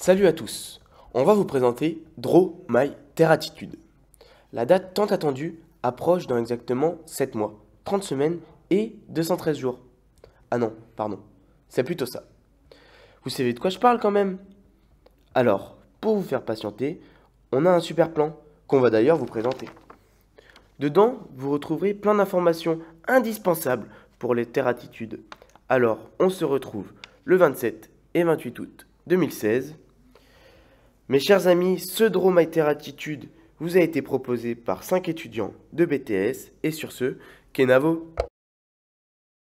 Salut à tous, on va vous présenter Draw My Terratitude. La date tant attendue approche dans exactement 7 mois, 30 semaines et 213 jours. Ah non, pardon, c'est plutôt ça. Vous savez de quoi je parle quand même Alors, pour vous faire patienter, on a un super plan qu'on va d'ailleurs vous présenter. Dedans, vous retrouverez plein d'informations indispensables pour les terratitudes. Alors, on se retrouve le 27 et 28 août 2016 mes chers amis, ce terre Attitude vous a été proposé par 5 étudiants de BTS. Et sur ce, Kenavo